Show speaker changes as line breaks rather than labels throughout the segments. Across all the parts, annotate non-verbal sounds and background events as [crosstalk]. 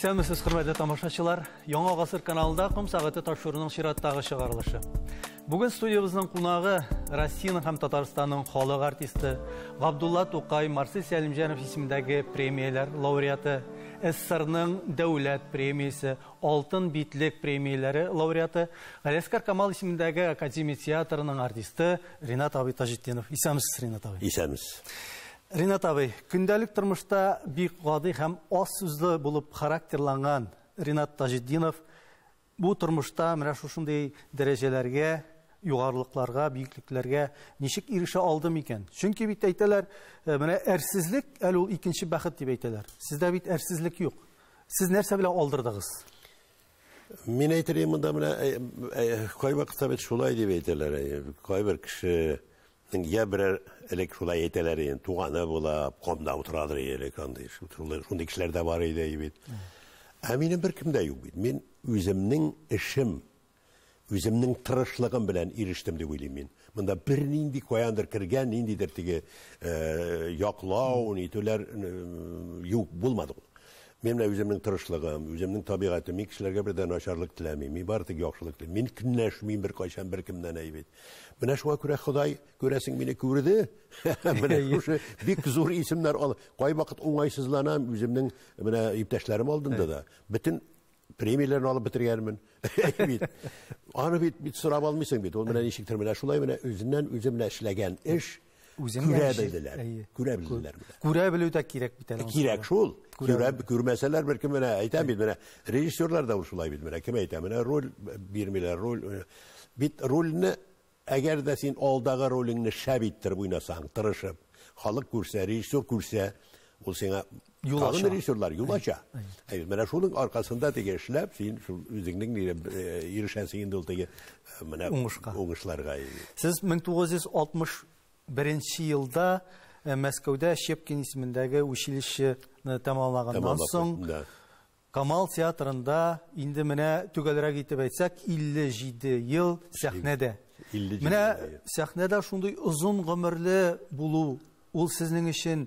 Исәмісіз құрметті тамашашылар, Яңа ғасыр каналында құм сағаты ташурының шираттағы шығарылышы. Бүгін студиябыздың қунағы Россияның һәм Татарстанның халық артисті Ғабдулла Туқай Марсис Сәлімжанов есімдегі премиялар лауреаты, СССР-ның дәулет премиясы, Алтын битлек премиялары лауреаты, Ғалескар Камал есімдегі Академия театрының артисті Ринат Абитажиттенов. Исәмісіз, Ринат Исәмісіз ринат абый күндәлік тұрмышта бейқуғады һәм аз болып характерланған ринат тажиддинов бұл тұрмышта міне ушундай дәрежелерге юғарылықларға биіктіктерге нешік ирише алдым екен чүнки бит әйтәләр э, міне әрсізлік әлі ол икенче деп әйтәләр сізде бит әрсізлік жоқ сіз нәрсе белән алдырдығыз мен мында менә э,
э, кайбер кыса бит шулай дип әйтәләр кайбер кеше я бір элек шулай әйтәләр енді туғаны була комда утырадыр элек андай шундай кишилер да бар еді бит ә бір бер кем дә юк бит мен өзімнің эшем үземнең тырышлыгым белән ирештем дип уйлыйм мин монда бер кірген каяндыр кергән ниндидер яқлау яклау жоқ болмады булмады Мен мына үземнең тырышлыгым, үземнең табигатым, мин кешеләргә бер дә начарлык теләмим, мин бары тик Мин кинәшмим бер кайчан бер кемдән әйбәт. Менә шуңа күрә мине күрде. Менә бик зур исемнәр ал. Кай вакыт уңайсызланам үземнең менә иптәшләрем алдында да. алып бетергәнмен. [laughs] Әйбәт. Аны бит бит бит. менә шулай менә үзеннән үзе эш
үзен күрәбелделәр. Күрәбелделәр. Күрәбелү дә кирәк бит әле. Кирәк
шул. Күрәб күрмәсәләр бер кем менә әйтәм бит менә. Режиссерлар да шулай бит менә. Кем әйтә менә роль бирмиләр, роль бит рольне әгәр дә син алдагы ролеңне шәп иттер буйнасаң, тырышып, халык күрсә, режиссер күрсә, ул сиңа юл ача. режиссерлар юл ача. Әйе, менә шуның аркасында тиге эшләп, син шул үзеңнең нире ирешәсең инде ул
жылда Мәскәүдә Щепкин исемендәге училищены тәмамлаганнан соң Камал театрында инде менә түгәлрәк итеп әйтсәк 57 ел сәхнәдә. Менә сәхнәдә шундый озын гомерле булу ул сезнең өчен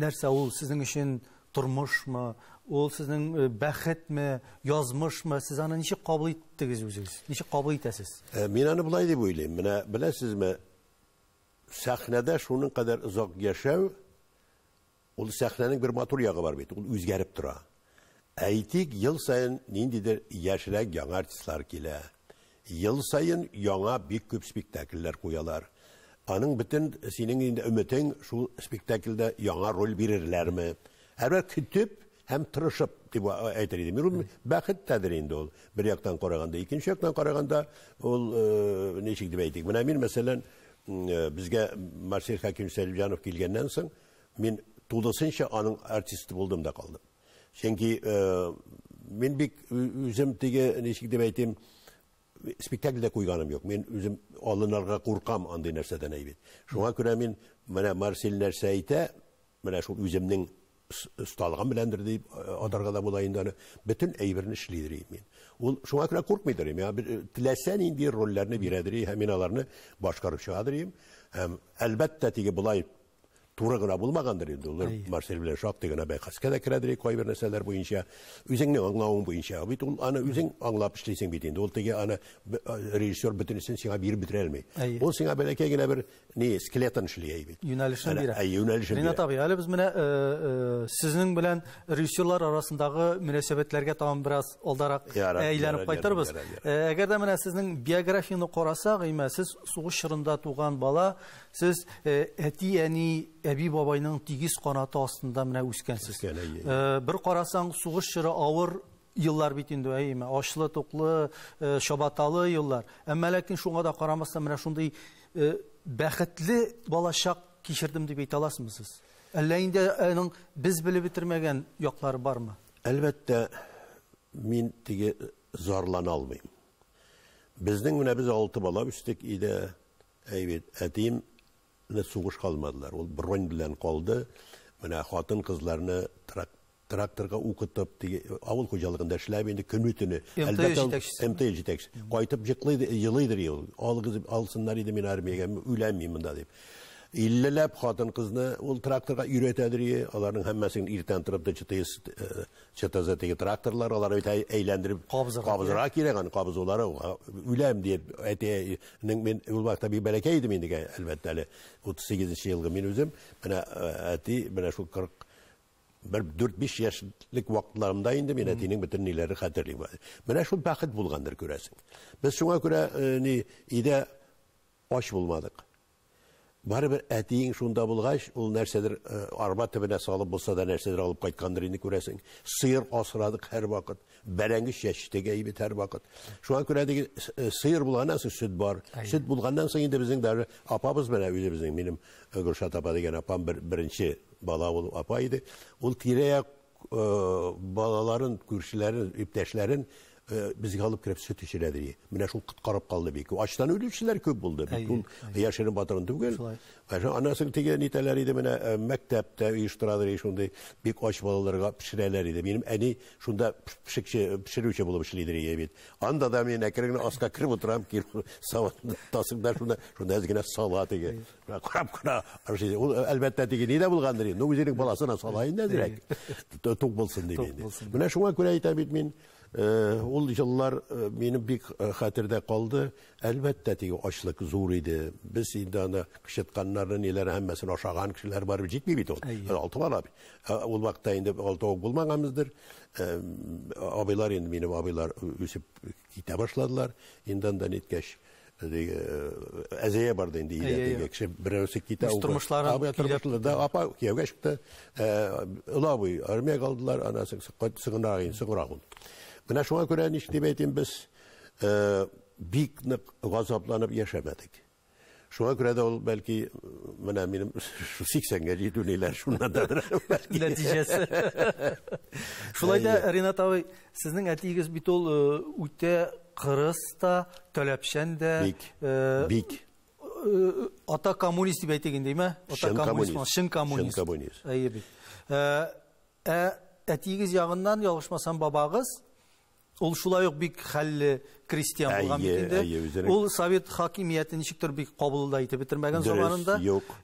нәрсә ол сезнең өчен тормышмы, ул сезнең бәхетме, язмышмы, сез аны ничек кабул иттегез үзегез? Ничек кабул итәсез?
Мен аны булай дип уйлыйм. Менә беләсезме, sahnada шуның қадар ұзақ яшау, ол сахнаның бір матур яғы бар бейді ол өзгеріп тұра әйтек ел сайын нендейдір яшірек жаңа артистлар келе ел сайын жаңа бек көп спектакльдер қоялар аның бүтін сенің енді үмітің шул спектакльде жаңа берерлер берерлерме әрбір күтіп һәм тырышып деп айтар едім мен бақыт тәдір енді ол бір жақтан қарағанда екінші жақтан қарағанда ол нешек деп айтайық мына мен мәселен бізге марсель хаким селимжанов келгеннен соң мен тудысынша аның артисті болдым да қалдым чөнки мен бік үзем теге ничек деп әйтим спектакльдә қойғаным жоқ мен өзім алынырга қорқам андый нәрсәдән әйбит шуңа күрә мен менә марсель нәрсә әйтә менә шул үземнең осталыгым беләндер дип да була инде ul şuna görə qorxmayıram ya. Bir, e, diləsən indi rollarını birədirik, həminalarını başqarışadırıyım. Həm əlbəttə ki, bulay туура гына булмагандыр инде улар марсель белән шактый гына бәхәскә дә керәдер кайбер нәрсәләр буенча үзеңнең аңлавың буенча бит ул аны үзең аңлап эшлисең бит инде ул теге аны режиссер бөтенесен сиңа биреп бетерә алмый ул сиңа бәләкәй генә бер не скелетын эшли әйбит
юнәлешен бирә
юнәлешен ринат
абый әле без менә э, э, сезнең белән режиссерлар арасындагы мөнәсәбәтләргә тагын бераз алдарак э, әйләнеп кайтырбыз әгәр дә менә сезнең биографияны карасак имә сез сугыш чорында туган бала сіз әти әни әби бабайның тегіс қанаты астында мына өскенсіз бір қарасаң соғыс жыры ауыр йыллар бит инде әйеме ашлы тоқлы шабаталы йыллар әмма ләкин шуңа да карамастан менә шундый бәхетле балачак кичердем дип әйтә аласызмы сез әллә инде аның без белеп бетермәгән яклары бармы
әлбәттә мен теге зарлана алмыйм безнең менә без алты бала үстек иде әйбит әтием сугыш калмадылар. Ул бронь белән калды. Менә хатын-кызларны тракторга укытып, авыл хуҗалыгында эшләп инде көн үтене. Әлбәттә, МТ җитәкче. Кайтып җыклый, елыйдыр ел. Алгыз алсыннар иде мин армиягә, үләмим монда дип иллеләп хатын-кызны ол тракторга үйрәтәдер, аларның һәммәсен иртән торып да чытыз э, тракторлар олар бит әйләндереп кабызыра кирәк, аны кабызулары үләм деп әйтәнең мен ол вакытта бик бәләкәй идем әлбәттә 38нче жылғы мен өзім мен әти менә шул 40 бер 4-5 яшьлек вакытларымда енді мен әтинең бөтен ниләре хәтерлим. шул шуңа күрә э, Барыбер әтиң шунда булгач, ол нәрседер э, арба төбенә салып болса да нәрседер алып кайткандыр инде күрәсең. Сыер асрадык һәр вакыт, бәрәңгеш яшитеге әйбит һәр вакыт. Шуңа күрә диге э, сыер булганнан соң бар. сүт булганнан соң енді біздің дәре апабыз белән үзебезнең минем э, Гөлшат апа дигән апам бер бала болып апа ол Ул тирә балаларын, күршеләрен, иптәшләрен бізге алып кіріп сүт ішіледі дейді міне шул құтқарып қалды беке аштан өлі кісілер көп болды бұл яшерин батырын түгел анасын теге нетелер иде міне мектепте оештыралар иде шундай бик аш балаларға пешерәләр иде минем әни шунда пешекче болып булып эшлидер иде бит анда да мен әкрен асқа кіріп отырам сауатты саватны тасымда шунда шунда әз генә сала теге карап кына ул әлбәттә теге нидә булгандыр инде ну үзенең баласына сала инде әзрәк тук булсын диде менә шуңа күрә әйтәм ол жыллар мені бик хәтердә қалды. Әлбәттә теге ачлык зур біз biz инде аны кычытканнарны ниләр һәммәсен ашаган кешеләр бар җитми Алты бала бит. Ул вакытта инде алты ок булмаганбыздыр. абайлар инде минем абыйлар үсеп башладылар. Инде анда әзея апа күйеуге шықты анасы Менә шуңа күрә ничек дип әйтим без, бик нык газапланып яшәмәдек. Шуңа күрә дә ул бәлки менә минем 80-гә җитүнеләр шуннан да нәтиҗәсе. Шулай да
Ренат сезнең әтигез бит ул үтә қырыста, та, төләпшән дә, бик ата коммунист дип әйтик инде, мә? Ата коммунист, шын коммунист. Шин коммунист. Әйе Ә әтигез ягыннан бабагыз, ол шулай ук бик хәлле крестьян булган бит инде. совет хакимияте ничектер бик кабул да итеп бетермәгән заманында.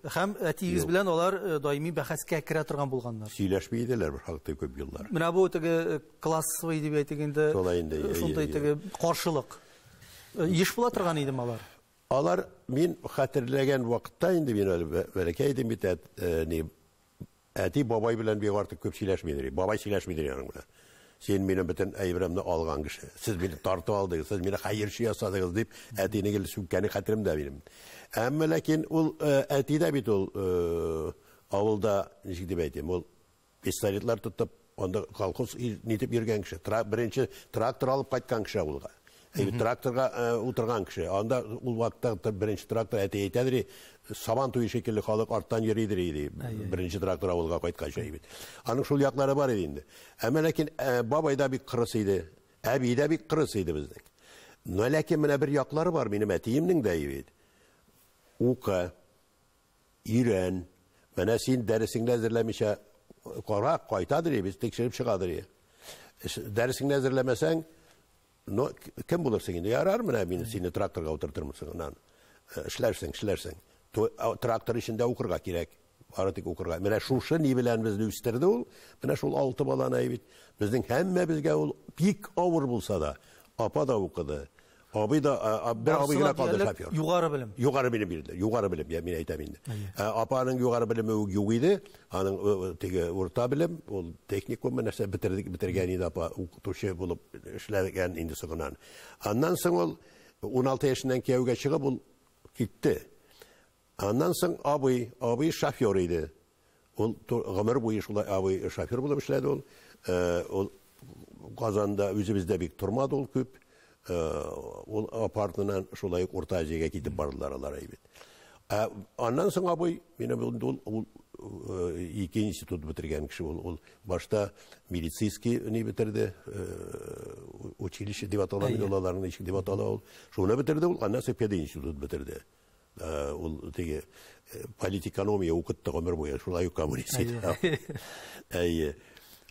Һәм әтигез белән алар э, даими бәхәскә керә торган булганнар.
Сөйләшми иделәр бер хакта күп еллар.
Менә бу теге э, классовый дип әйтгәндә,
э, шундай
теге каршылык. Еш була торган идем алар.
Алар мин хәтерләгән вакытта инде мин әле бәләкәй идем бит әти бабай белән бик артык күп сөйләшмидер. Бабай сөйләшмидер яның белән сен мені бүтін әйбірімді алған кіші сіз мені тартып алдыңыз сіз мені қайыршы жасадыңыз деп әтине келі сүккәні қатірімді дә Әмі әмма ләкин ол ә, әти дә бит ол ә, ауылда ничек деп ол пистолетлар тұтып онда колхоз нетіп жүрген кіші бірінші трактор алып қайтқан кіші ауылға Эми тракторға э, утырган киши. Онда ул вакытта биринчи трактор әти әйтәдер, сабан туе шикелле халык арттан йөридер иде. Биринчи трактор авылга кайтканча бит. Аның шул яклары бар иде инде. Әмма ләкин э, бабайда бик кырыс иде, әбидә бик кырыс иде мені бір яқлары менә бер яклары бар минем әтиемнең дә иде. Ука, ирен, менә син дәресеңне әзерләмичә э, кара кайтадыр, без тикшереп Дәрісіңді Дәресеңне Но кім боласың енді ярар мына мені сені тракторға отыртырмысың нан ішләрсең ішләрсең трактор ішінде оқырға керек бары тик оқырға менә шушы ни бізді безне ол, ул шул алты баланы әйбит безнең һәммәбезгә ул бик авыр болса да апа да укыды abi da bir abi Юғары білім. Юғары білім bilim. Юғары bilim я Yukarı bilim ya aytamin. Apanın yukarı bilimi yok idi. Anın tege orta bilim, ol teknikum нәрсә bitirdik бітірген еді апа, оқытушы болып işlerken indi соң ол 16 шығып, соң абый абый, еді ол ол ол ол апартынан шулай орта азияға кетіп бардылар алар әйбит андан соң абай мен ол екі институт бітірген кіші ол ол башта медицинский не бітірді училище деп атала оларны ишек деп атала ол бітірді ол андан соң пединститут бітірді ол теге политэкономия оқытты ғұмыр бойы шулай коммунист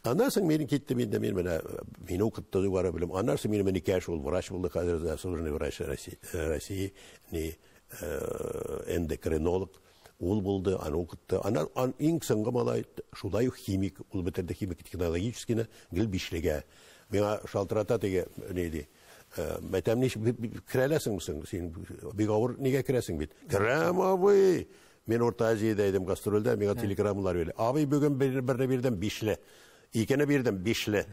андан соң мені кетті менде мен мына мені оқытты жоғары білім андан соң мен міне кәш ол врач болды қазір заслуженный врач россии не эндокринолог ол болды аны оқытты ана ең соңғы малай шулай химик ол бітірді химик технологическийні гіл бишлеге миңа шалтырата не неди мәтәм кіре аласың сен бик ауыр неге кіресің бит кірәм абый мен орта азияда едім гастрольдә мен телеграммалар берді Абай бүгін берне бирдән бишле Икене бирдем бишле.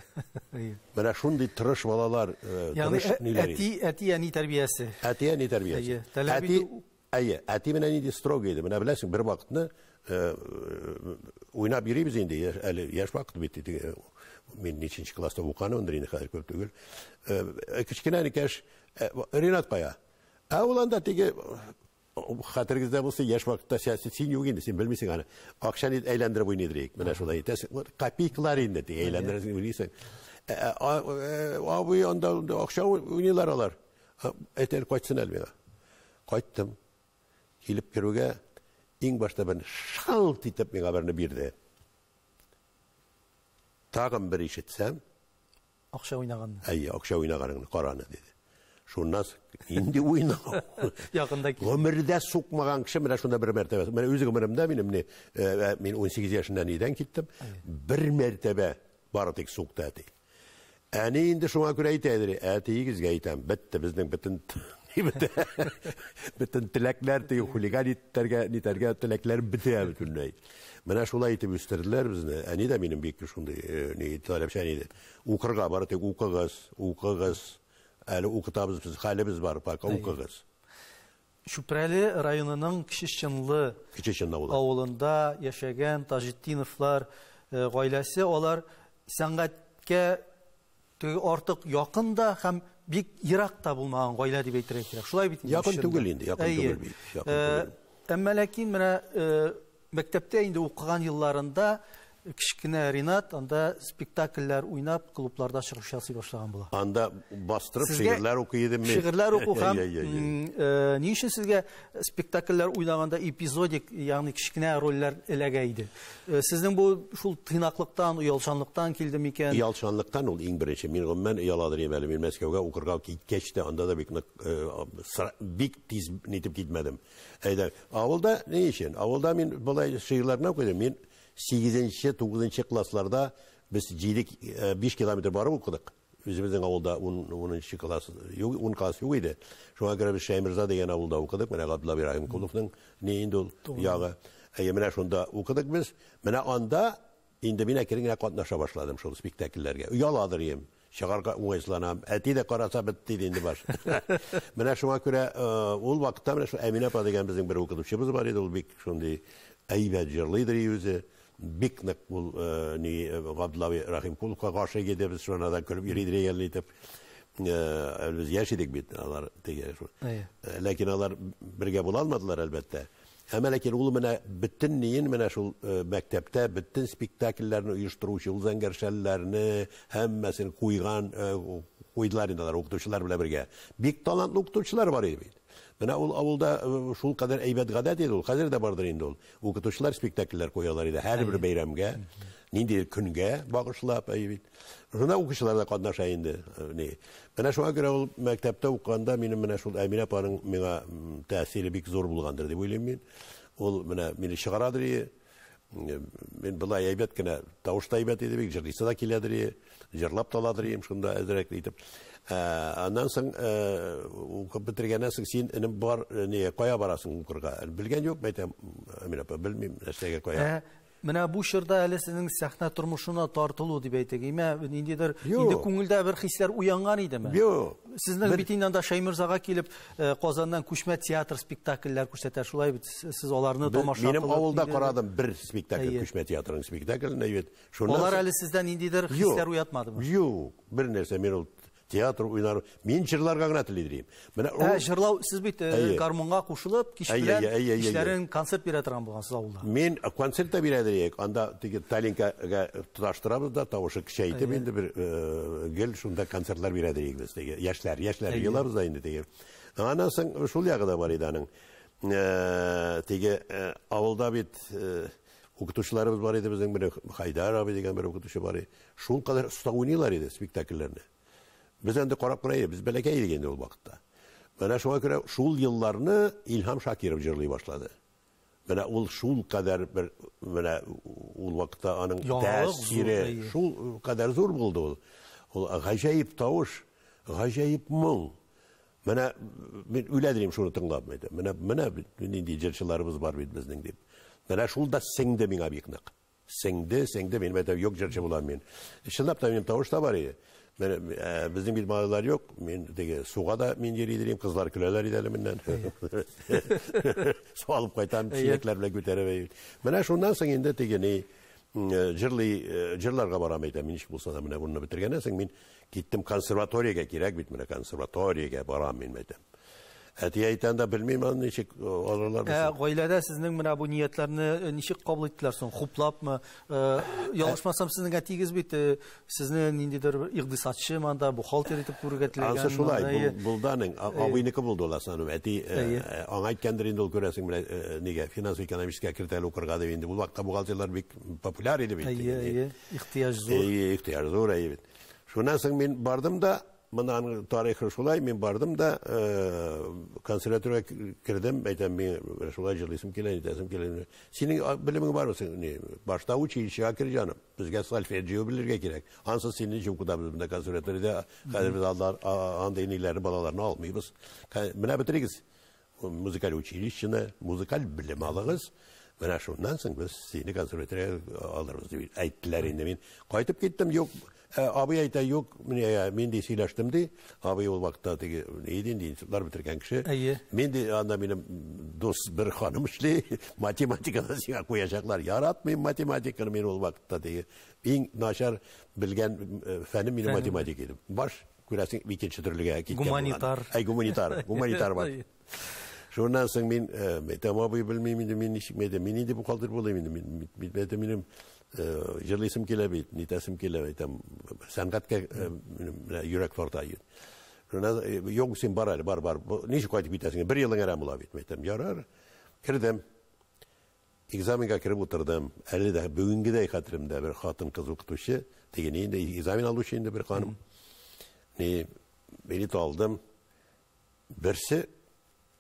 Мына шундай тырыш балалар, тырыш ниләр. Әти,
әти әни тәрбиясе.
Әти әни тәрбиясе. Әти, әйе, әти менә нинди строгый иде. Менә беләсең, бер вакытны уйнап йөрибез инде, әле яшь вакыт бит. Мин ниченче класста укыган инде инде хәзер күп түгел. Кичкенә никәш Ринат кая. Ә ул анда теге қатырыңызда болса еш уақытта саяси сен енді сен білмейсің ана ақшаны әйләндіріп ойнайды дейік міне солай етесің копейкалар енді әйләндіресің ойнайсың абый анда ақша ойнайлар алар әйтел қайтсын әлі қайттым келіп кіруге ең башта бір
шалт
етіп мені бірні берді тағын бір ишітсәм ақша ойнаған әй ақша ойнағаныңды қараны деді шуннас инде уйнау
[laughs] якында
гомердә сукмаган кеше менә шунда бер бір менә үз ә, ә, Мен минем мен мен 18 яшеннән өйдән киттем бер мәртәбә бары тик сукты әти әни инде шуңа күрә әйтәдер әтиегезгә біздің бітін безнең [laughs] бөтен [laughs] бөтен теләкләр теге хулиган итәргә нитәргә теләкләр бетә шулай әлі ұқытабыз біз қалебіз бар пока ұқығыз
шүпрәлі районының кіші аулында кіші шынлы ауылында яшаған тажиттиновлар ғойласы э, олар сәнғәткә түгі артық яқын да һәм бик еракта булмаган гаилә дип әйтергә кирәк шулай бит якын түгел инде якын түгел бит э, әмма ләкин менә э, мәктәптә инде укыган елларында кішкене ринат анда спектакльдер ойнап клубларда чыгыш ясый башлаган була
анда бастырып шигырьләр укый идеме шигырьләр уку һәм
ни өчен сезгә спектакльләр уйнаганда эпизодик яғни кичкенә рольләр эләгә э, сіздің бұл бу шул тыйнаклыктан оялчанлыктан килде микән
оялчанлыктан ол ең беренче мен мен ояла дим әле мин мәскәүгә укырга киткәч тә анда да бик нык э, бик тиз нитеп китмәдем әйдә авылда ни өчен авылда мин болай шигырьләрне укыдым мин сегізінші тоғызыншы класларда біз жидік 5 э, километр барып оқыдық өзіміздің ауылда оныншы клас, он клас жоқ еді шоға көрә біз шаймырза деген ауылда оқыдық міне ғабдулла ибраһимқұловтың не енді ол ұяғы шунда міне сонда анда енді мен әкірін генә башладым шул спектакльләргә ұялады ем шығарға оңайсызланам әти де қараса бітті баш [laughs] міне шуңа күрә ол э, вакытта міне әмина деген біздің бір бар еді ол бик шундай әйбәт өзі бик нык e, ni ни Габдлави Рахимкулка каршы гедебез шуна да көлеп йөри дигән итеп без яш алар тиге шу. Ләкин алар бергә була алмадылар әлбәттә. Һәм ләкин ул менә бөтен ниен менә шул мәктәптә бөтен спектакльләрне оештыручы ул зәңгәр шәлләрне һәммәсен куйган куйдылар инде алар Бик талантлы мына ул ауылда э, шул кадәр әйбәт гадәт иде ул хәзер дә бардыр инде ул укытучылар спектакльләр куялар иде һәрбер бәйрәмгә нинди көнгә багышлап әйе бит шунда укучылар да катнаша инде э, ни менә шуңа күрә ул мәктәптә укыганда минем менә шул әминә апаның миңа тәэсире бик зур булгандыр дип уйлыйм мин ул менә мине чыгарадыр мен былай әйбәт кенә тавыш та әйбәт иде бик җырлыйсы да киләдер ие җырлап та аладыр ием шунда әзрәк итеп анан соң бітіргеннен соң сен інім бар не қоя барасың укрға білген жоқ мен айтам әмин апа білмеймін нәрсеге қоя
мына бұл жерде әлі сіздің сахна тұрмышына тартылу деп әйтек имә ниндидир инде күңелдә бер хисләр уянган идеме юк сезнең бит инде шаймырзаға келіп мырзага килеп театр спектакльдер көрсетеді шулай бит сез аларны тамаша минем авылда карадым
бер спектакль күчмә театрының спектаклін әйбәт шуннан әлі әле сездә
ниндидер хисләр ма жоқ
бір нәрсе мен ол театр ойнары мен ғана гына тиледирим мына ә, жырлау сиз бит э,
гармонга қосылып киш белән концерт бере тұрған болғансыз ауылда
мен э, концерт та бере дирек анда теге талинкаға туташтырабыз э, да тауышы кичәйтеп енді бір гел шунда концертлар бирә біз теге яшлар яшлар йыелабыз да енді теге анасын соң шул жағы да бар еді аның теге ауылда бит оқытушыларымыз бар еді біздің бір хайдар абай деген бір оқытушы бар еді шул қадар ұстап ойнайлар еді спектакльдерді Biz endi qarab qarayı, biz bələkə ilgəndə ol vaxtda. mana şuna görə şul yıllarını İlham Şakirov cırlay başladı. mana ол şul qədər bir mana ol vaxtda onun təsiri şul qədər zor buldu ol. Ol ғажайып тауыш, ғажайып мұң. Mənə mən ülədirim şunu tınlabmaydı. mana mənə indi cırçılarımız var bizning deyib. mana şul singdi Singdi, men mədə yox cırçı Мен біздің бит малайлар жоқ. Мен деге суға да мен жер идірем, қыздар күләләр иде әле Су алып қайтамын синекләр белән күтәрәп. Менә шуннан соң инде тегени жырлый жырларга барам әйтәм. Мин булса да менә буны битергәннән соң мин киттем консерваториягә кирәк бит менә консерваториягә барам мин әйтәм әти айтанда белмим аны ничек алырлар ә,
гаиләдә сезнең менә бу ниятләрне э, ничек кабул иттеләр соң хуплапмы э, ялгышмасам сезнең әтигез бит э, сезне ниндидер бер икътисадчы манда бухгалтер итеп күрергә теләгән ансы шулай булданың абыйныкы
булды ул асаным әти бухгалтерлар популяр еді бит иә әйе бардым да мынаның тарихы шулай мен бардым да консерваторияға кірдім айтам мен шулай жылайсым келеді айтасым келеді сенің білімің бар не башта училищеға кір жаным бізге сольфеджио керек ансыз сені жеп құдамыз консерваторияда қазір біз андай нелерді балаларын алмаймыз мына бітіріңіз музыкаль училищені музыкаль білім алыңыз мына шундан соң біз сені қазір өлтіре алырмыз деп айттылар енді мен қайтып кеттім жоқ абый айта жоқ міне мен де сыйлаштым де абый ол уақытта теге неден институттар бітірген кіші мен де анда менің дос бір ханым ішле математиканы сиңа қояшақлар яратмаймын математиканы мен ол уақытта деген ең нашар білген фәнім менің математика еді баш көрәсің екінші түрліге кеткен гуманитар әй гуманитар гуманитар бар Шуннан мен метама бүй білмеймін мен нешік меде мен де бұқалдыр болайым енді мен меде менім жырлайсым келе бейт нетәсім келе айтам сәнғатқа жүрек тортайын Шунан жоқ сен бар әлі бар бар нешік қайтып кетесің бір елің ярар кірдім экзаменға кіріп отырдым әлі де бүгінгідей хатірімде бір қатын қыз экзамен алушы енді бір бірсі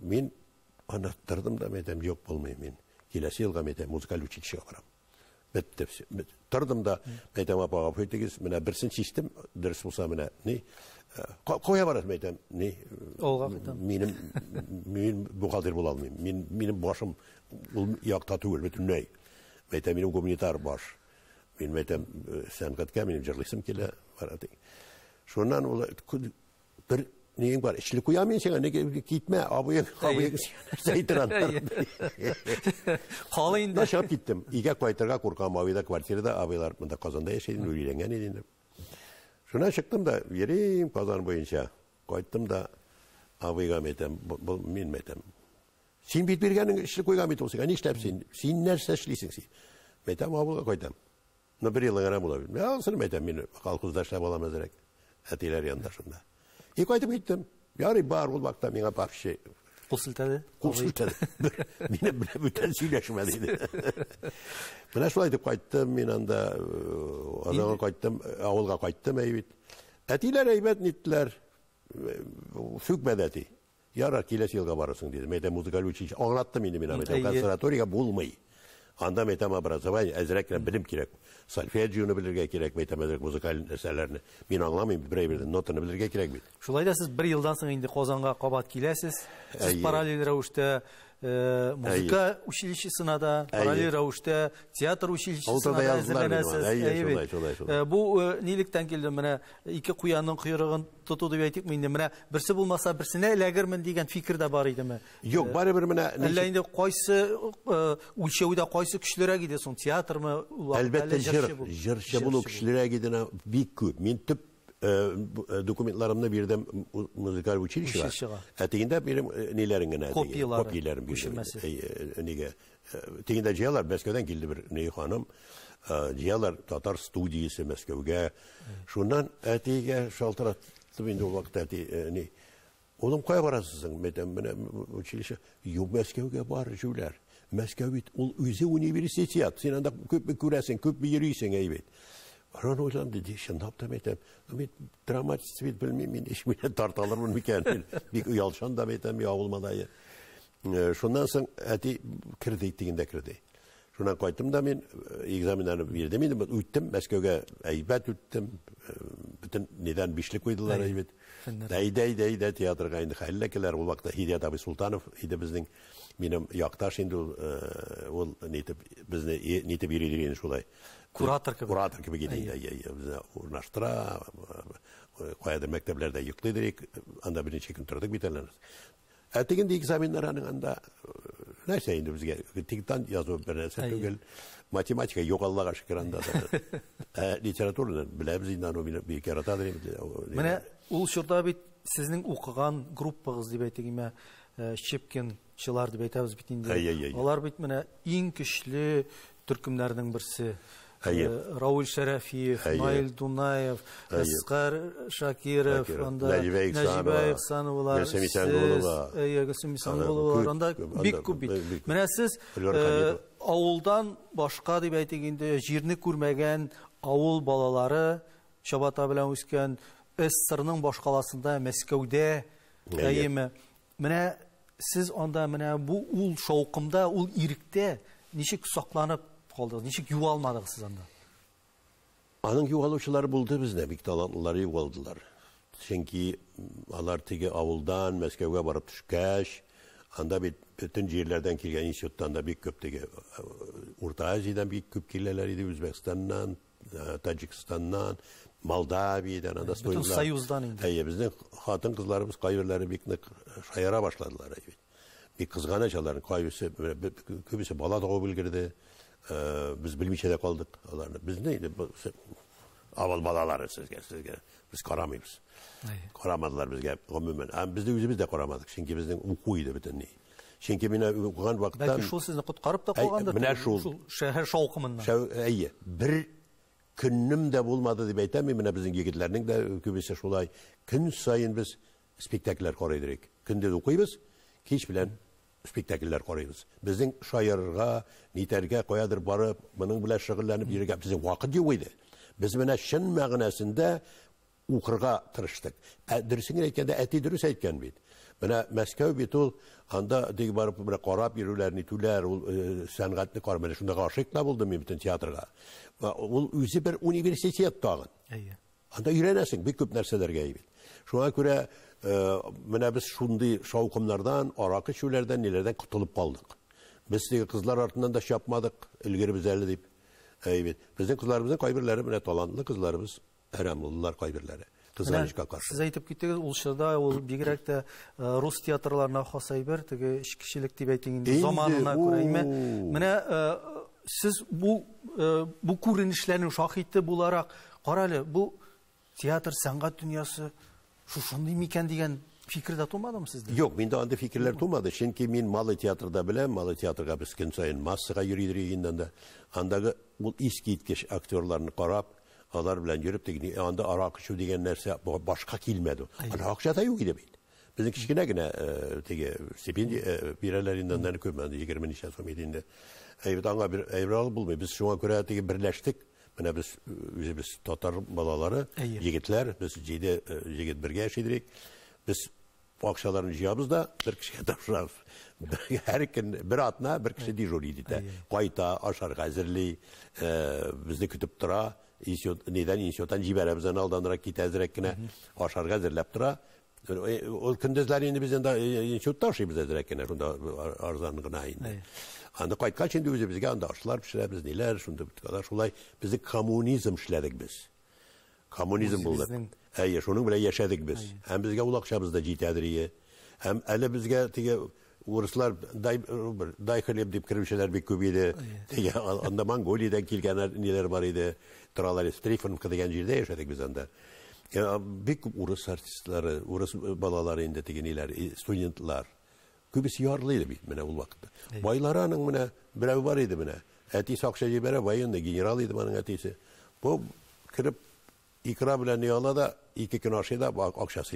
мен анаттырдым да мен айтамын жоқ болмаймын мен келесі жылға мен айтамын музыкальный училищеге барамын бітті все тұрдым да мен айтамын апа апай дегенсіз мына бірісін шештім дұрыс болса міне не ә, қоя барасыз мен айтамын не ауылға қайтамын менің мен бухгалтер бола алмаймын мен менің башым бұл ұяқта түгел бүтін мен айтамын менің гуманитар баш мен айтамын ә, сәнғатқа менің жырлайсым келе шонан ол бір 人間これ四六闇線がね聞いてめあぶやあぶやせいてなんだ。
Halayın. Nasıl yap
gittim. İge kaytarga korkan mavida kvartirada abiler bunda kazanda yaşayın ülülengen edindim. Şuna çıktım da vereyim kazan boyunca. Kayttım da abiga metem, bu min metem. Sin bit birgenin işli koygan metem Ne Metem koydum. Ne bir aram olabilir екі айтып кеттім яғни бар ол уақытта миңа вообще қол
сілтәді қол сілтәді
мені білем өтен дейді мына деп қайттым мен анда анаға қайттым ауылға қайттым әйбит әтилер әйбәт ярар келесі жылға барасың деді мен музыкальный училище мен консерваторияға болмай Анда мәйтәм образование, әзірәк кіләм білім керек. Сальфия джиуны білірге керек, мәйтәм әзірәк музыкалин әсәрләріні. Мен аңламайым, бір әй білдің, нотыны білірге керек бейді.
Шулайда сіз бір елдан сыңын инде қозанға қабат келесіз. Сіз паралелі рауіште ә, музыка училищесына да параллель рәвештә театр училищесына да әзерләнәсез бұл неліктен келді міне екі құянның құйрығын тоту деп айтайық мен міне бірсі болмаса бірсіне эләгермін деген фикір дә бар идеме жоқ э, бәрібір міне әллә инде э, қайсы өлшәүдә қайсы күчлерәк иде соң театрмы әлбәттә жыр жырчы булу
күчлерәк иде бик күп мен түп документларымды e, e, bir de muzikal училище var. Әтегендә e, bir ниләрен генә копияларын бирде. Нигә? Тегендә җыялар Мәскәүдән килде бер Нәй ханым. Җыялар татар студиясы Мәскәүгә. Шуннан әтигә шалтыратып инде ул вакытта әти ни. Улым кая барасызың? Мәдәм менә училище юк Мәскәүгә бар җүләр. Мәскәү бит ул үзе университет. Син анда күп күрәсең, күп йөрисең әйбит. Ron ойланды де, шындап әйтәм. Мен драматист бит білмейм еш менен тарта алармын микән. Бик уялшан да әйтәм, я авылмадае. Шуннан соң әти кирди дигәндә кирди. Шуннан кайттым да мен экзаменаны бирдем инде, үттем Мәскеуге әйбәт үттем. Бүтән недән бишле куйдылар әйбәт. Дәйдәй дәйдә театрга инде хәлләкеләр ул вакытта Хидият абый Султанов иде біздің, менің якташ енді ол нитеп бізді нитеп йөри дигән шулай kuratorka kuratorka o'rnashtirib qo'yadi maktablarda yuqlaydirik anda birinchi kun turdik bittalarimiz atigi ekzamenlarning anda narsa endi bizga tigdan yozuv bir narsa tugil matematika yo'qollarga shukr anda literaturadan bilamiz endi
ул иң Әйе. Э, Шарафиев, Майл Дунаев, Әскәр Шакиров, анда Нәҗибә Ихсановлар, Гөлсем бик Кубит. Мене Менә сез ауылдан э, башка дип әйтик инде җирне күрмәгән авыл балалары Шабата белән үскән СССРның башкаласында Мәскәүдә әйеме. Менә сез онда менә бу ул шаукымда, ул иректә ничек сакланып кетіп қалдыңыз нешек юа сіз анда
анын югалуучулары булды бизде бик талантлары югалдылар чөнки алар теге ауылдан, мәскәүгә барып төшкәч анда бит жерлерден келген килгән институттан да бік көп теге Орта азиядан бік көп киләләр иде үзбәкстаннан таджикстаннан молдавиядан анда бөтен союздан инде әйе безнең хатын кызларыбыз кайберләре бик шайыра шаяра башладылар бик кызганыч алар көбісі бала тауып өлгерде biz bilmичә дә калдык аларны. Без нә иде? Авал балалары сезгә, сезгә. Без карамыйбыз. Карамадылар безгә гомумән. Ә бездә үзебез дә карамадык, чөнки безнең уку иде бөтен ни. Чөнки менә укыган вакытта Бәлки шул
сезне куткарып та калгандыр. Менә шул шәһәр шаукымыннан.
Әйе. Бер көннем дә булмады дип әйтәм менә безнең егетләрнең дә Көн сайын без спектакльләр укыйбыз, белән спектакльдер қараймыз біздің шайырға нетерге қоядыр барып мұның білән шұғылданып жүрген бізде уақыт жоқ еді біз міне шын мәғынасында оқырға тырыштық ә, дұрысын айтқанда әти дұрыс айтқан бит міне мәскеу бит ол анда деги барып мына қарап жүрулер нетулер ол сәнғатты қарап міне шундайга ғашик та болдым мен бүтін театрға ол өзі бір университет тағын анда үйренесің бик көп нәрселерге әйбит шуңа күрә менә без шундый шаукымнардан аракы эчүләрдән ниләрдән котылып калдык без теге кызлар артыннан да чапмадык элгәре без әле дип әйбит безнең кызларыбызның кайберләре менә талантлы кызларыбыз әрәм булдылар кайберләре кызганычка каршы сез
әйтеп киттегез ул чорда ул бигрәк тә рус театрларына хас әйбер теге эчкечелек дип әйтик инде заманына күрә име менә сез бу бу күренешләрнең шаһиты буларак карале бу театр сәнгать дөньясы шу шындым екен деген пикір да тумады ма сізде
жоқ менде андай пикірлер тумады чөнки мен малы театрда білем малы театрға біз күн сайын массаға жүрейдік енді анда андағы ол искиткеш актерларны қарап алар білән жүріп деген анда арақ ішу деген нәрсе башқа келмеді арақ жатаю кидебейді біздің кішкене генә теге стипендия бирәләр инде аннан көпмәнде егерме ничә сум иде инде әйбәт аңа бер әйбер алып булмый без шуңа күрә теге берләштек біз без э, біз татар балалары егетләр без җиде егет бірге эш біз без акчаларын бір да бер кешегә тапшырабыз бір [laughs] көн бір кісі бер кеше қайта иде әзірлей ашарга әзерли э, безне көтеп тора недән институттан җибәрәбез аны алданрак китә әзрәк кенә ашарга әзерләп тора э, ул көндезләр Анда кайткач инде үзе безгә анда ашлар пишәбез, ниләр шундый бит кадәр шулай без коммунизм эшләдек без. Коммунизм булды. Әйе, шуның белән яшәдек без. Һәм безгә ул акчабыз да җитәдрие. Һәм әле безгә тиге урыслар дай бер дай хәлеп дип кирүчеләр бик күп иде. Тиге анда Монголиядан килгән ниләр бар иде. Тралар Стрифонов дигән җирдә яшәдек без анда. Бик урыс артистлары, урыс балалары инде тиге ниләр студентлар күбесе ярлы иде бит менә ул вакытта. Байлары аның менә берәү иде менә. Әти сакча җибәрә, военный генерал иде Бу икра белән яла да ике көн ашый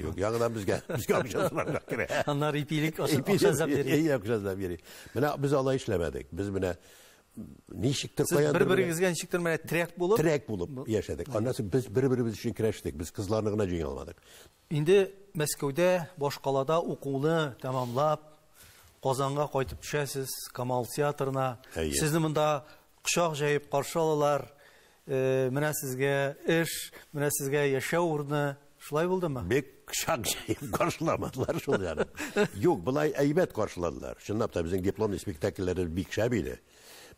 юк. Яңадан безгә безгә акчасы бар
кире. Аннар ипилек акчасы бирә. Ие
акчасы да бирә. Менә без эшләмәдек. Без
трек булып, трек булып яшәдек.
без Без кызларны гына
алмадык. Инде Мәскәүдә, башкалада тәмамлап, қозанға қойтып түшәсіз камал театрына сізді мында құшақ жайып қарсы алалар ә, міне сізге іш міне сізге яшау орны шулай болды ма бек құшақ жайып қаршыламадылар шул жағы жоқ былай әйбәт
қаршыладылар шындап та біздің дипломный спектакльдер бик шәбейлі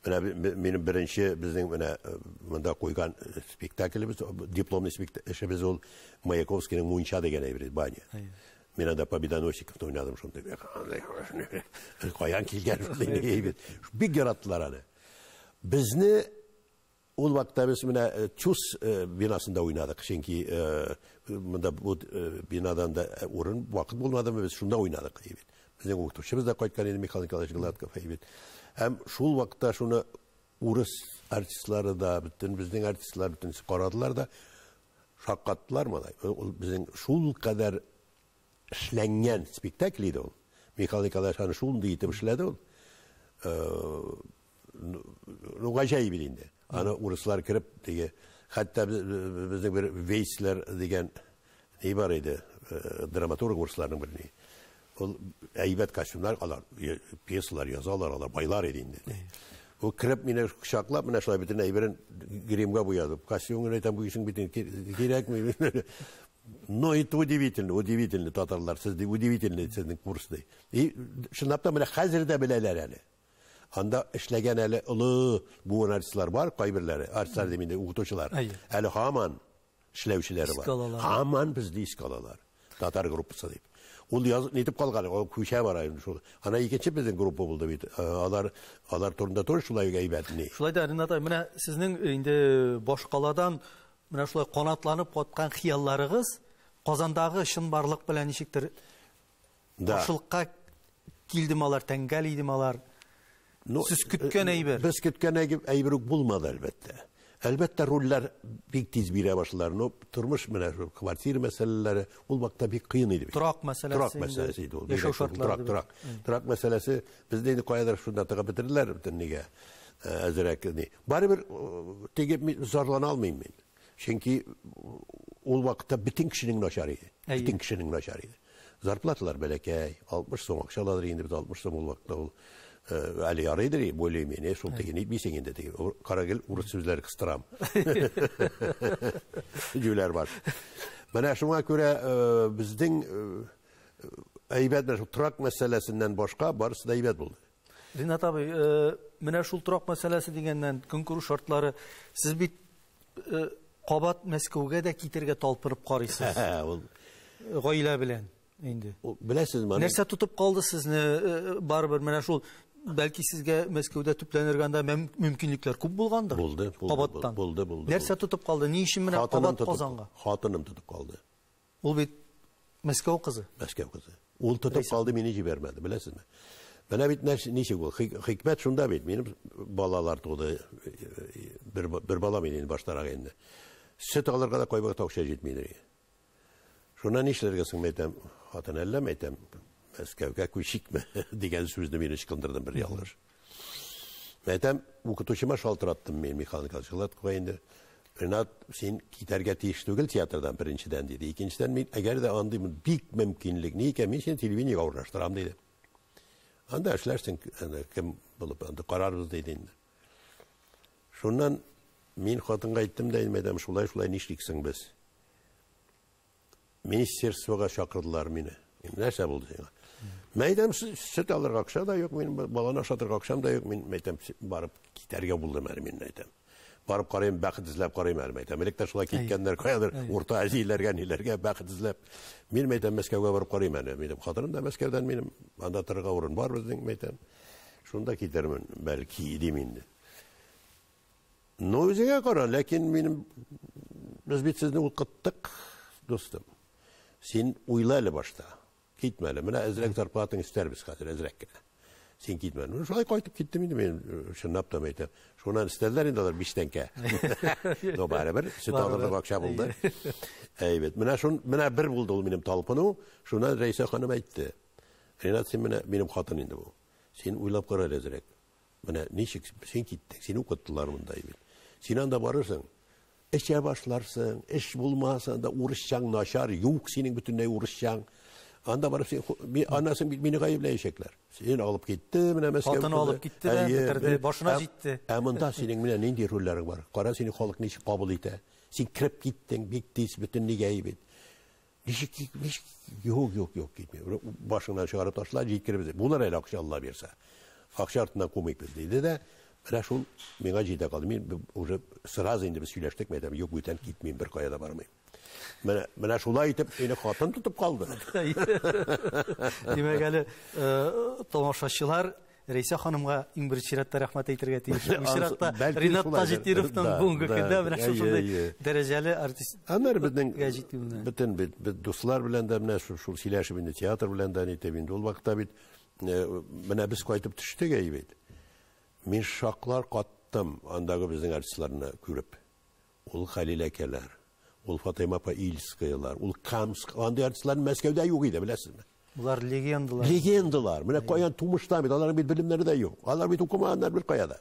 мына менің бірінші біздің мына мында қойған спектакліміз дипломный спектакліміз ол маяковскийдің мунча деген әйбір баня Мен победоносиков ойнадым ошондой коян килген бик жараттылар аны бизни ул вакытта биз менә чус бинасында уйнадык чөнки мында бу бинадан да урын вакыт Біздің без шунда уйнадык әйбит безнең да кайткан иде михаил николаевич гладков шул шуны урыс артистлары да артистлар да шләнгән спектакль иде ул. Михаил Николаевич аны шундый итеп эшләде ул. Ну, гаҗәй бит инде. Аны урыслар кирип, диге, хәтта безнең бер вейслер дигән ни бар иде, драматург урысларның берни. Ул әйбәт костюмнар алар, пьесалар язалар, алар байлар иде инде. Ул кирип мине кучаклап, менә шулай бит әйберен гримга буядып, костюмын әйтәм но это удивительно удивительно татарлар сізде удивительный сіздің курсный и шындап та міне қазір де біләләр әлі анда эшләгән әле олы буын артистлар бар кайберләре артистлар дейм инде укытучылар әле һаман эшләүчеләре бар хаман бізді искалалар татар группасы деп ул язып нетіп қалған ол көше бар шул ана екінші біздің группа болды бит ә, алар алар турында тоже шулай әйбәтли
шулай да ринат ай менә сезнең инде башкаладан мына ушулай конатланып аткан кыялларыгыз казандагы чынбарлык менен ничектир
да ашылыкка
килдим алар теңгелийдим алар ну сиз күткөн э, әйбер
біз күткен әйбер болмады әлбетте әлбетте рульләр бик тиз бирә башладылар но тормыш менә квартира мәселелері ол вакытта бик кыен еді торак мәсьәләсе торак мәсьәләсе иде ул яшәү шартлары торак торак торак мәсьәләсе бездә инде каядыр шунда тыгып бетерделәр бөтен нигә әзерәк ни барыбер теге зарлана алмыйм мин chunki u vaqtda butun kishining noshariidi butun kishining noshariidi зарплаталар бәләкәй алтмыш сум акчалар инде бит алтмыш сум ул вакытта ул әле ярыйдыр более менее шул тиген әйтмисең инде теге карагел урыс сүзләр кыстырам жүләр бар менә шуңа күрә безнең әйбәт шул торак мәсьәләсеннән башка барысы да әйбәт булды
ринат абый менә шул қабат мәскеуге де китерге талпырып қарайсыз [laughs] ә, ол ғаилә белән инде білесіз ма нәрсе тұтып қалды сізні ә, ә, барыбір міне шул бәлки сізге мәскеуде түпләнергәндә мүмкіндіктер күп булгандыр болды қабаттан болды болды нәрсе тотып қалды не өчен менә кабат казанга
хатыным тотып калды
ул бит мәскәү кызы
мәскәү ол ул қалды мені жібермеді білесіз беләсезме менә бит неше ул хикмәт шунда бит менің балалар туды э,
э, э,
бір бала енді баштарақ енді сөт алырга да кайбыга акча жетмейдер шунан нишләргә соң мен әйтәм хатын әллә мен әйтәм дигән сүзне мин ычкындырдым бер ялгыр мен әйтәм укытучыма шалтыраттым мен механика шалтыратуга инде ренат син китәргә тиеш түгел театрдан беренчедән диде икенчедән әгәр дә андый бик мөмкинлек ни икән мин сине телевидениегә диде анда эшләрсең кем булып анда инде мен қатынға айттым да мадам шулай шулай не істейсің біз министерствоға шақырдылар мені нәрсе болды жаңа мәйдам сүт алырға ақша да жоқ мен баланы ашатырға ақшам да жоқ мен мәйтам барып кетерге болдым әлі мен айтам барып қараймын бақыт іздеп қараймын әлі айтамын электр шулай кеткендер қоядыр орта азияларға нелерге бақыт іздеп мен мәйтам мәскеуге барып қараймын әлі мен қатыным да мәскеуден менің анда тұрға орын бар біздің мәйтам шонда кетермін бәлки деймін енді ну өзіңе қара ләкин менің біз бит сізді оқыттық достым сен ойла әлі башта кетме әлі міне әзірек зарплатаң істербіз қазір әзірек кенә сен китмә ну шулай кайтып киттем инде мен чынлап та әйтәм шуннан истәләр инде алар биш тәңкә но [laughs] барыбер сөт алырлык акча булды [laughs] әйбәт менә шун менә бер булды ул минем талпыну шуннан рәйсә ханым әйтте ринат син менә минем хатын инде бу син уйлап кара әле әзрәк менә ничек син киттең сине укыттылар монда Sinan da barırsın. İşe başlarsın, iş bulmazsan da uğraşacaksın, naşar, yok senin bütün ne uğraşacaksın. Anda barıp sen, bir anasın bir mini kayıp leyecekler. Senin alıp gitti, mine meskep. Altını alıp gitti, de, bitirdi, başına gitti. Eminde [laughs] senin mine ne diye rullerin var. Kara senin kalık ne işi kabul ite. Sen krep gittin, bitti, bütün ne kayıp et. yok yok yok gitmiyor. Başından çıkarıp taşlar, ciddi kirebize. Bunlar el akşallah birse. Akşartından komik bir dedi de рәшул миңа жейде қалды мен уже сразу енді біз сөйләштік мен айтамын жоқ өтен кетмеймін бір қоя да бармаймын міне шулай айтып мені қатын тұтып қалды демек әлі
тамашашылар рейса ханымға ең бірінші ширатта рахмет айтырға тиіс бұл ширатта ринат тажитдировтың бүгінгі күнде міне ошондай дәрежелі артист
анар біздің бүтін достар білән да міне шул сөйләшіп енді театр білән да нетіп енді ол вакытта бит міне біз қайтып түштік әйбет мен шақлар қаттым андағы біздің әртістлеріне көріп ол халил әкелер ол фатима ильскаялар ол камск андай әртістер мәскеуде жоқ еді білесізбе бұлар легендалар легендалар міне қоян тумыштан бит алардың бит білімдері де жоқ алар бит оқымағандар бір қояды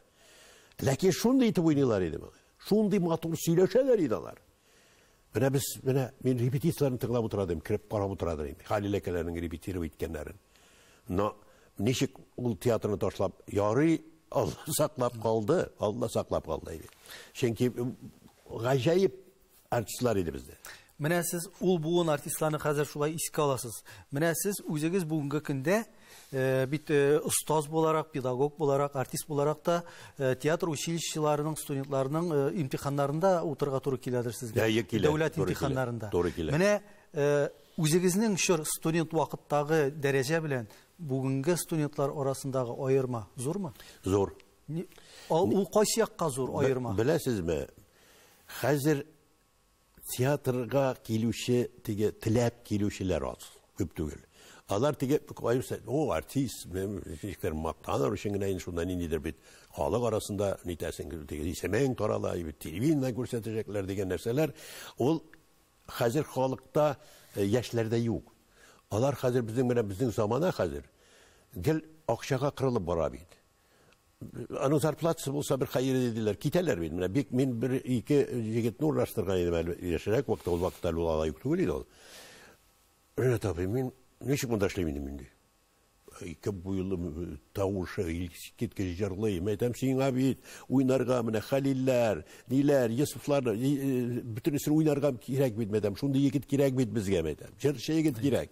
ләкин шундай итіп ойнайлар еді шундай матур сөйлешелер еді алар міне біз міне мен репетицияларын тыңдап отырады едім кіріп қарап отырады едім халил әкелерінің репетировать еткендерін но ничек ол театрны ташлап ярый Сақлап қалды, kaldı. сақлап saklap kaldı. Çünkü gajayip artistler еді bizde.
Міне сіз ол буын артистларны қазір шулай еске аласыз міне сіз өзіңіз бүгінгі күнде ә, бит ұстаз боларақ педагог боларақ артист боларақ та театр училищеларының студентларының ә, емтихандарында отырға тура келе жатыр сізге дәулет емтихандарында тура келе міне өзіңіздің студент уақыттағы дәреже білен бүгінгі студенттер арасындағы айырма зор ма зор ал ол қайсы жаққа зор айырма білесіз бе қазір театрға келуші тіге
тілеп келушілер аз көп түгел алар теге о артист ешкілер мақтанар үшін ғана сонда нендейдер бит халық арасында нетәсің теге есемең тарала телевидениедан көрсетешекілер деген нәрселер ол қазір халықта яшьләрдә юк алар қазір біздің міне біздің замана қазір гел ақшаға қырылып бара бейді? аның зарплатасы болса бір қайыр деділер кетелер дейді міне бек мен бір екі жігітті орналастырған едім әлі ертерек уақыт ол уақытта әлі ол мен мен керек мен керек бізге мен айтамын жыршы керек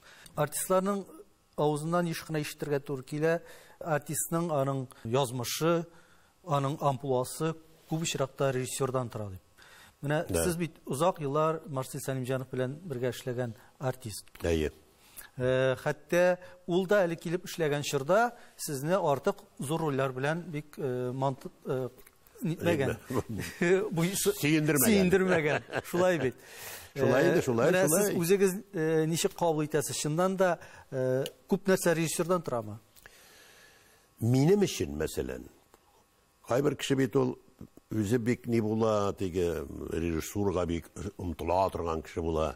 артистларның авызыннан еш кына ишетергә туры артистның аның язмышы аның ампуласы күп очракта режиссердан тора дип менә бит озак еллар марсель сәлимжанов белән бергә эшләгән артист әйе хәтта ул да әле килеп эшләгән чорда сезне зор зур роллар белән бик нетпеген сүйіндірмеген сүйіндірмеген шулай өзіңіз неше қабыл етесіз шыннан да э, э, көп э, нәрсе режиссердан тұра ма
Менім үшін мәселен қайбір кіші бет ол өзі бек не бола тегі бек ұмтыла тұрған кіші бола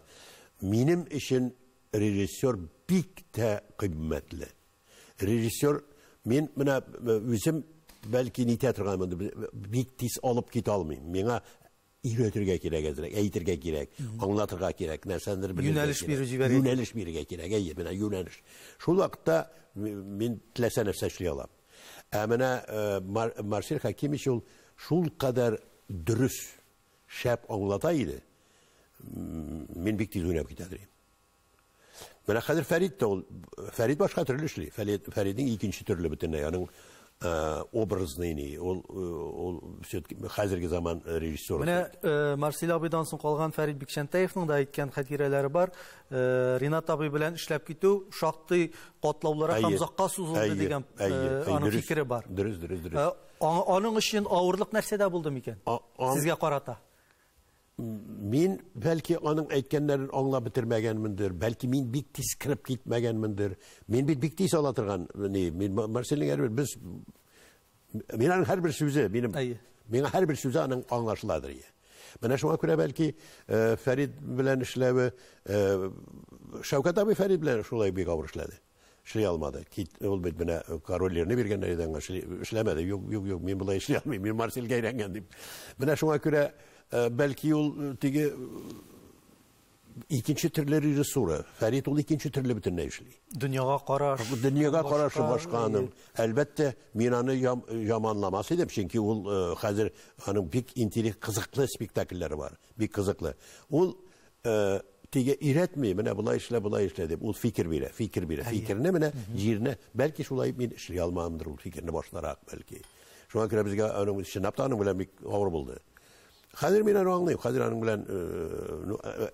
Менім үшін режиссер бик тә қиммәтле режиссер мен мына өзім бәлки ni торган бик тиз алып кит алмыйм миңа өйрәтергә кирәк әзрәк әйтергә кирәк аңлатырга кирәк нәрсәнедер бер юнәлеш биреп җибәрә юнәлеш бирергә кирәк әйе менә юнәлеш шул вакытта мин теләсә нәрсә эшли алам ә менә э, марсель шул ул шулкадәр дөрес шәп аңлата иде мин бик тиз уйнап китәдер менә хәзер фәрид дә ул фәрид башка Э, образный не ол э, ол все таки қазіргі заман э, режиссері міне
марсель абыйдан соң қалған фәрид бекшентаевтың да айтқан хатиралары бар ринат абый белән эшләп кету шактый катлауларга һәм деген сузылды дигән аның фикере бар дұрыс дөрес дөрес аның өчен авырлык нәрсә дә екен сізге сезгә
мин бәлки аның әйткәннәрен аңлап бетермәгәнмендер, бәлки мин бик тиз кереп китмәгәнмендер. Мин бит бик тиз ала торган, ни, мин Марселин әрбер без мин аның һәрбер сүзе, минем мин һәрбер сүзе аның аңлашыладыр. Менә шуңа күрә бәлки Фәрид белән эшләве, Шәүкәт абый Фәрид белән шулай бик авыр эшләде. Эшләй алмады. Кит, ул бит менә корольләрне биргәннәр идән эшләмәде. Юк, юк, юк, мин булай эшләмим, мин Марсельгә әйләнгән дип. Менә шуңа күрә бәлки ул тиге икенче төрле режиссура. Фәрит ул икенче төрле бүтәнә эшли.
Дөньяга караш. Дөньяга карашы башка аның.
Әлбәттә, мин аны яманламас ул хәзер аның бик интерес кызыклы спектакльләре бар. Бик кызыклы. Ул тиге иретми, менә булай эшлә, булай эшлә дип. Ул fikir бирә, фикер бирә, фикерне менә җирне. Бәлки шулай ул фикерне башларак, бәлки. Шуңа күрә безгә аның өчен Хәзер мен аны аңлыйм. Хәзер аның белән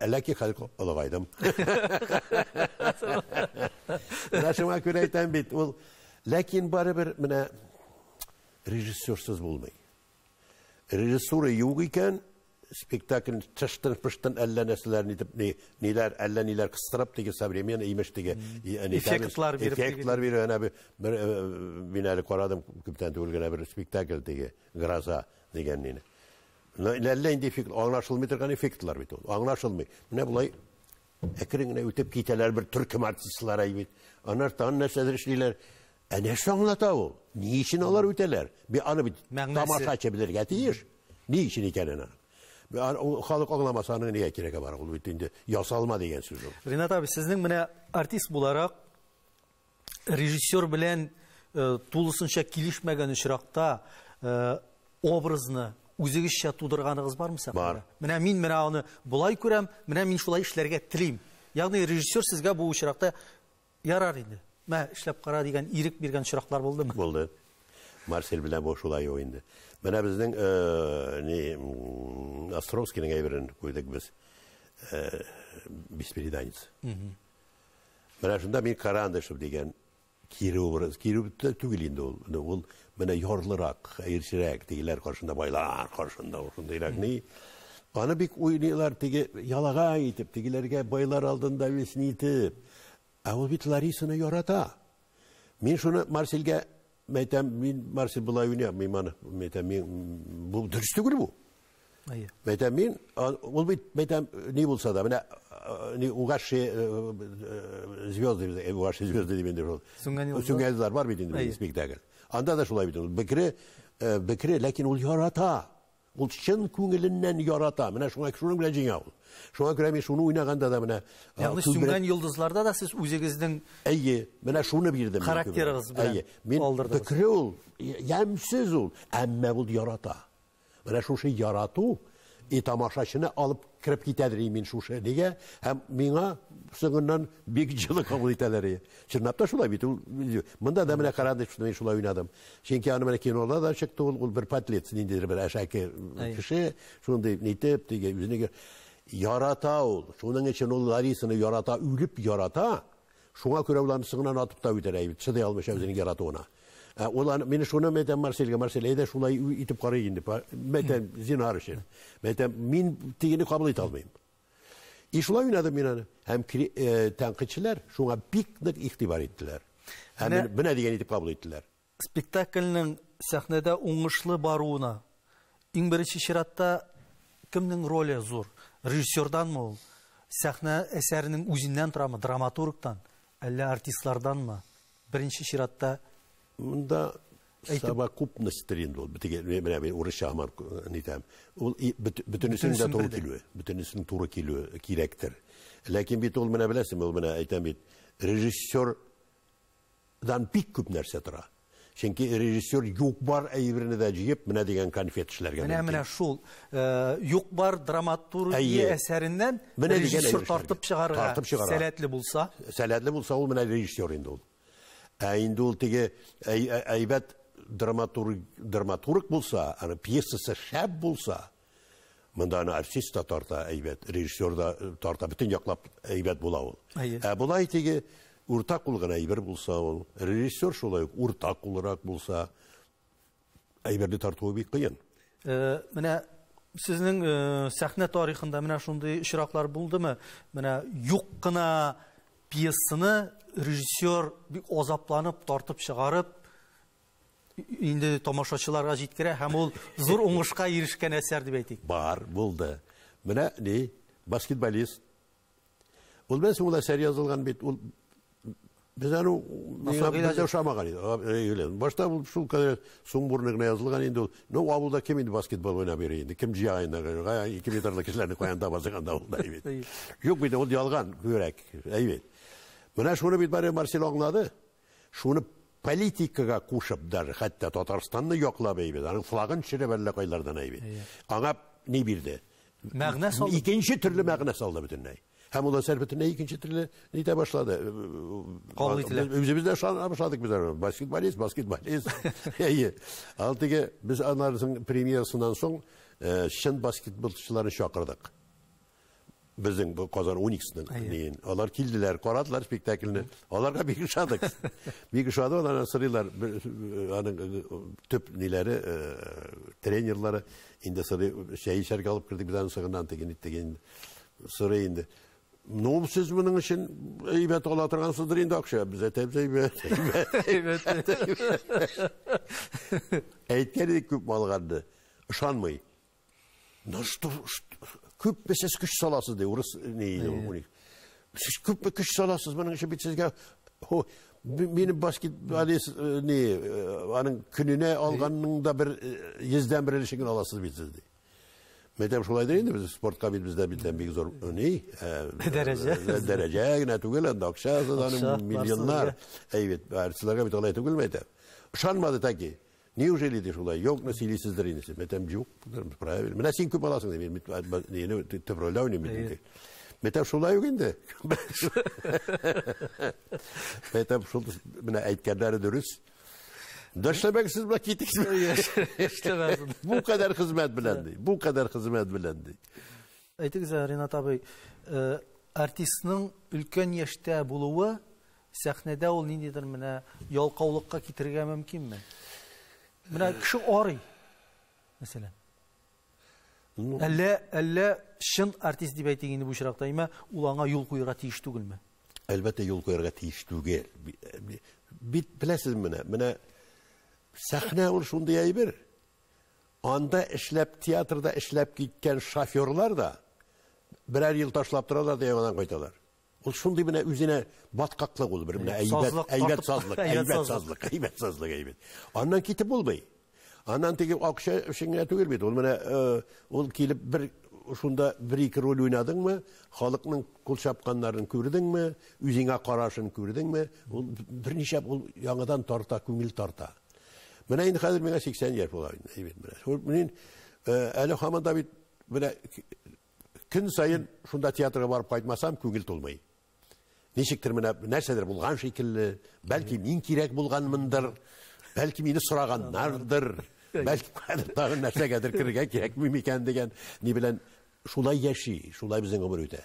әлеке хәзер олагайдым. Менә шуңа әйтәм бит. Ул ләкин барыбер менә режиссерсыз булмый. Режиссура юк икән, спектакль тыштын пыштын әллә итеп ни ниләр әллә ниләр кыстырып современный имеш эффектлар биреп эффектлар биреп әнә бер мин әле карадым күптән түгел генә бер спектакль гроза Ləllən indi fiqr, anlaşılmıdır qani fiqrlar bit. Anlaşılmır. Nə bulay əkirinə ötüb kitələr bir türk artistlərə bit. Anar tan nəsədir işləyirlər. E nəsə anlata o. Niçin onlar ötələr? Bir anı bir tamaşa çebilir gətir. Niçin ikənən? xalq anlamasını niyə kirək var qulu indi yasalma deyən söz o.
Rinat abi sizin mənə artist bularaq rejissor bilən e, tulısınca kilişməgən işraqda e, obrazını үзігісше тудырғаныңыз бар мысалы бар міне мен мына оны бұлай көрем, міне мен шулай ішлерге тілеймін яғни режиссер сізге бұл шырақта ярар енді мә ішлеп қара деген ирек берген шырақтар болды ма болды
марсель білән ошолай ойынды міне біздің не островскийдің әйберін қойдық біз бесприданец
мына
шында мен карандышев деген киров образ киров түгел енді ол ол менә ярлырак, әйерчерәк диләр каршында байлар, каршында ушын диләр ни. Аны бик уйныйлар тиге ялага итеп, тигеләргә байлар алдында весни итеп. Ә ул бит Ларисаны ярата. Мин шуны Марсельгә мәйтәм, мин Марсель була уйныйм, мин аны мәйтәм, мин бу дөрес бу. Әйе. мин ул бит мәйтәм ни булса угаши э, э, звезды, э, угаши звезды дип бар Anda да шулай e, Bekri, lakin ul yarata. ярата, çın kungilinden yarata. ярата, şuna шуңа bilecin ya ul. Şuna kürün bir şunu uyna ganda da mine. Yanlış tümren да
yıldızlarda da siz uzegizden. Eyi, mine
şunu bildim. Karakter ağız bile. Eyi, min aldırdınız. Bekri yemsiz ul. Emme yarata. и тамашашыны алып кіріп китәдер мен шушы нигә һәм миңа соңыннан бик җылы кабул итәләр чынлап та шулай бит ул монда да менә карады мин шулай уйнадым чөнки аны менә кинода да чыкты ул бер подлец ниндидер бер әшәке кеше шундый нитеп теге үзенеге ярата ул шуның өчен ул ларисаны ярата үлеп ярата шуңа күрә ул аны сыңнан атып та үтәрә бит чыдай алмыйча үзенең яратуына Олар мен шуны мәтәм Марсельге, Марсельге шулай итеп қарай инде. Мәтәм зинар өчен. Мәтәм мен тигене кабул итә алмыйм. И шулай уйнадым мин аны. Һәм тәнкыйтьчеләр шуңа бик нык игътибар иттеләр. Һәм менә дигән итеп кабул иттеләр.
Спектакльнең сәхнәдә уңышлы баруына иң беренче чиратта кемнең роле зур? Режиссердан ул? Сәхнә әсәренең үзеннән торамы, драматургтан, әллә артистларданмы? Беренче чиратта мында совокупность
деген ол бітіге орысша аман не там ол бүтінісінің да тура келуі бүтінісінің тура келуі керектір ләкин бит ол міне білесің ол міне айтамын бит режиссердан бик көп нәрсе тұра чөнки режиссер юк бар әйберне дә җыеп менә деген конфет эшләргә менә
менә шул юк бар драматургия әсәрінен режиссер тартып чыгарга сәләтле болса
сәләтле болса ол менә режиссер енді ул ә енді ол теге әйбәт драматург, драматург болса ана пьесасы шәп болса мында ана артист та тарта әйбәт режиссер да э, тарта бүтін яқлап әйбәт бола ол ә бұлай теге уртак болған әйбер болса ол режиссер шулай ук уртак болырақ болса әйберді тартуы бик қиын
э, менә сезнең э, сәхнә тарихында менә шундый очраклар булдымы менә юк кына пьесаны режиссер бик азапланып тартып шығарып енді тамашачыларга жеткерә һәм ул зур уңышка ирешкән әсәр дип әйтик бар болды міне не баскетболист ол
белән соң ул жазылған язылган ол ул без аны бездә ошамаган иде башта ул шул кадәр сумбурны гына язылган инде ну авылда кем инде баскетбол ойнап йөри инде кем җыя ике метрлы кешеләрне куян табасыган да ул да бит юк бит ул мына шуны бит бәрі марсель аңлады шуны политикага кушып даже хәтта татарстанны яклап әйбит аның флагын төшереп әллә кайлардан әйбит аңа ни бирде
мәгънә салды
икенче төрле мәгънә салды бөтенләй һәм ул әсәр бөтенләй икенче төрле нитә башлады кабул ителә үзебез дә башладык без баскетболист баскетболист [laughs] әйе ал теге без анарның премьерасыннан соң чын э, баскетболчыларны чакырдык біздің бұл қазан уникстің дейін олар келділер қарадылар спектакльні оларға бек шадық бек шады олар сырыйлар аның түп нелері тренерлары енді сыры шәй ішерге алып кірдік біз аның сығынан деген деген сыры енді ну сіз мұның үшін әйбәт ала тұрғансыздар енді ақша біз айтамыз әйбәт әйбәт едік көп малғанды ышанмай ну что күп сіз күш саласыз дейді орыс неде сіз көппе күш саласыз міне бит сізге мені баскетболист не аның күніне алғанның да бір езден бір ілшігін аласыз бит сіз дейді Мәтәм шулай да инде без спортка бит бездә биттән бик зур ни дәрәҗә дәрәҗә генә түгел инде акчасы да миллионнар әйбәт бит алай түгел мәйтәм ышанмады таки неужели дейші олай жоқ нәселесіздер енесе мен айтамын жоқ правильно мына сен көп аласың мен нені тыбырлау неме мен айтамын солай ау енді мен айтамын сол мына айтқандары дұрыс дұрыстамаңсыз ба кетесіз бұл қадар қызмет білән дейді бұл қадар қызмет білән дейді
әйтіңіз ринат абай артистның үлкен яшьтә булуы сәхнәдә ул ниндидер менә ялкаулыкка китергә мөмкинме мына кіші ори мәселен әллә әллә шын артист деп әйтегенде бұл шырақтайма ол аңа жол қоярға тиіш түгілме
әлбәттә жол қоярға тиіш түгел бит білесіз міне міне сәхнә ул шундай әйбер анда эшләп театрда эшләп кеткен шоферлар да берәр ел ташлап торалар да яңадан кайталар ол шундай мына өзіне батқақлық ол бір мына әйбет сазлық әйбәт сазлық әйбәт сазлық әйбет аннан кетіп болбай анан теге ақша ішіңе әту ол мына ол келіп бір шунда бір екі рөл ма халықтың қол шапқандарын көрдің көрдіңме өзіңе қарашын көрдің көрдіңме ол бірнеше ол жаңадан тарта көңіл тарта мына енді қазір мен сексен жер мен әлі хаман да бит күн сайын шунда театрға барып қайтмасам көңіл толмай Нишектер мен нәрсәдер булган шикелле, бәлки мин кирәк булганмындыр, бәлки мине сораган нардыр, бәлки тагын нәрсәгәдер кергә кирәк ми микән дигән ни белән шулай яши, шулай безнең гомер үтә.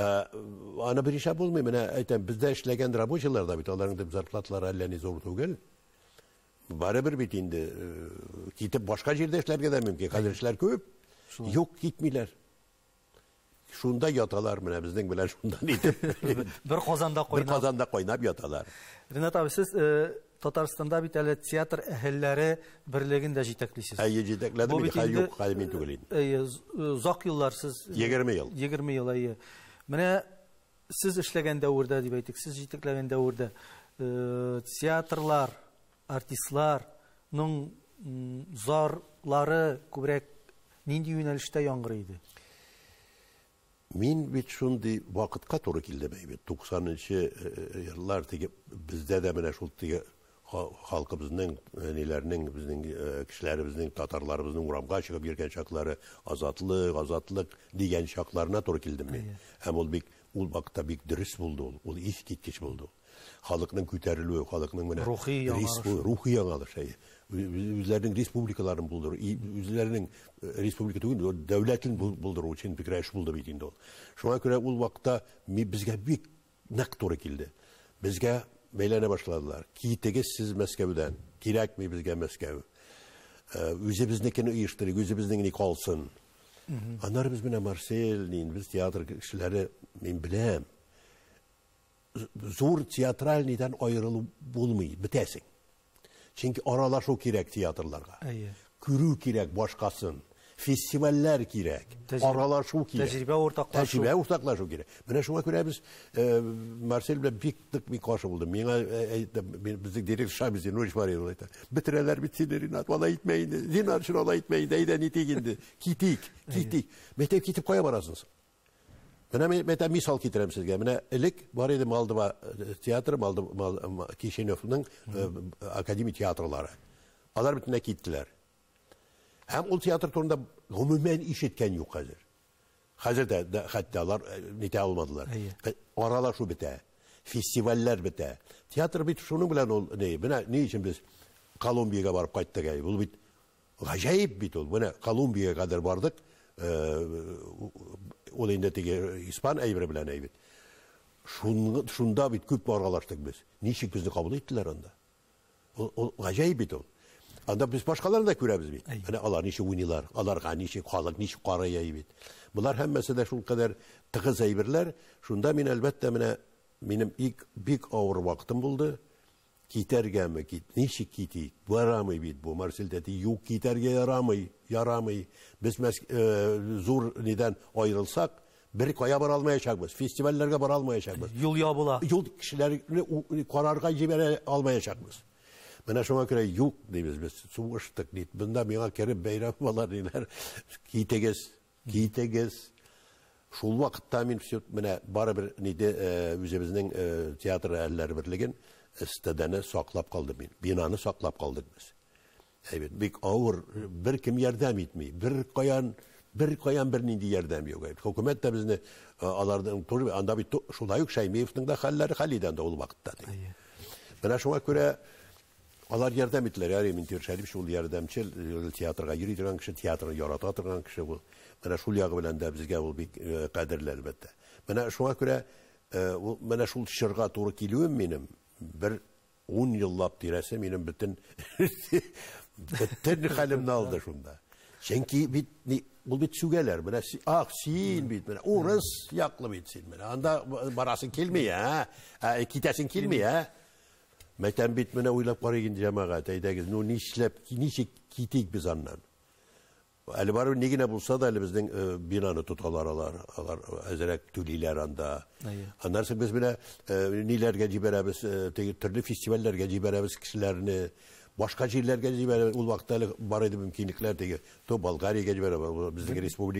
Аны бер ишәп булмый, менә әйтәм, бездә эшләгән рабочылар да бит, аларның дип зарплаталары әллә ни зур түгел. Бары бер бит инде, э, китеп башка җирдә эшләргә дә мөмкин, хәзер эшләр күп. Юк, китмиләр. шунда яталар менә безнең белән шундан итеп
бер казанда кайнап бер казанда кайнап яталар ринат абый сез татарстанда бит әле театр әһелләре берлеген дә җитәклисез әйе җитәкләдем юк хәл мин түгел инде әйе озак еллар сез егерме ел егерме ел әйе менә сез эшләгән дәвердә дип әйтик сез җитәкләгән дәвердә театрлар артистларның зарлары күбрәк нинди юнәлештә яңгырый иде
Мен бит шундый вакытка туры килде бит. 90-нчы еллар теге бездә дә менә шул теге халкыбызның неләрнең безнең кешеләребезнең татарларыбызның урамга чыгып йөргән чаклары азатлык азатлык дигән чакларына туры килдем мин һәм ул бик ул вакытта бик дөрес булды ул ул ис киткеч булды халыкның күтәрелүе халыкның менә рухи яңалыш рухи яңалыш без үзен республикалары булдыру, үзеннең республика түгел, дәүләтне булдыру өчен фикргаш булды бит инде. Шуңа күрә ул вакытта ми безгә бик нәкъ туры килде. Безгә мәйләне башладылар, китегез Сез мәскәүдән, кирак ми безгә мәскәү. Үзебезнең киң уйыштыры, үзебезнең инде калсын. Анар без менә Марсель нинди театрык кешеләре беләм. Зур булмый Çünkü aralar çok театрларга, tiyatrlarla. Kürü gerek başkasın. Festivaller gerek. Aralar çok gerek. Tecrübe ortaklar çok gerek. Ortaklar çok gerek. Buna şuna biz e, Marcel ile bir tık bir karşı buldum. E, e, Bize direkt şahı bizde. Nuriş var ya. Bitireler bitsin. [laughs] Ben ben ben ben misal ki terimsiz geldim. Ben elik var ede malda mı tiyatro malda mal kişinin öfünden akademi tiyatroları. Adar bitti ne o tiyatro turunda gümümen işit ken yok hazır. Hazır da hatdalar nite almadılar. Oralar şu bitti. Festivaller şunu bile ne ne ben biz Kolombiya'ya var payda geldi. Bu bitti. ол енді теге э, испан әйбірі білән әйбіт шунда бит көп аргалаштык біз. ничек безне кабул иттеләр анда ол гаҗәйп бит ул анда біз башкаларны да күрәбез бит менә алар ничек уйныйлар аларга ничек халык ничек карый әйбит Бұлар һәммәсе дә шул кадәр тыгыз әйберләр шунда мен әлбәттә менің минем ик бик авыр болды. китәргә кит, ничек китик? Барамый бит бу Марсель дәти, юк китәргә ярамый, ярамый. Без мәс зур нидән аерылсак бер кая бара алмаячакбыз, фестивальләргә бара алмаячакбыз.
Юл ябыла.
Юл кешеләрне карарга җибәрә алмаячакбыз. Менә шуңа күрә юк дибез без. Сугыштык дит. Бунда миңа кереп бәйрәм балар диләр. Китегез, китегез. Шул вакытта мин менә бары бер ниде үзебезнең театр әлләре берлеген стадене саклап калдым мин бинаны саклап калдык без әйбәт бик авыр бер кем ярдәм итми бер каян бер каян бер нинди ярдәм юк хөкүмәт дә безне алардың анда бит шулай ук шәймиевнең дә хәлләре хәл дә ул вакытта күрә алар ярдәм итләр әрәй мин тиршәрип шул ярдәмче театрга йөри торган кеше театрны ярата торган кеше ул менә шул ягы белән дә безгә ул бик кадерле әлбәттә менә шуңа күрә менә шул туры килүем bir o'n yillab tirasi meni butun butun halimni oldi shunda chunki bit бұл бит сүгәләр менә ак син бит менә урыс яклы бит син менә анда барасың килми ә китәсең килми ә мәтән бит менә уйлап карыйк инде җәмәгать әйдәгез ну нишләп ничек китик без аннан Ali Barbi ne булса да, da Ali бинаны e, алар anı tutkalar alar. анда. özellik біз ile aranda. Anlarsın biz bile e, neler geci berabiz, e, türlü festivaller geci berabiz kişilerini, başka şeyler geci berabiz, То vakta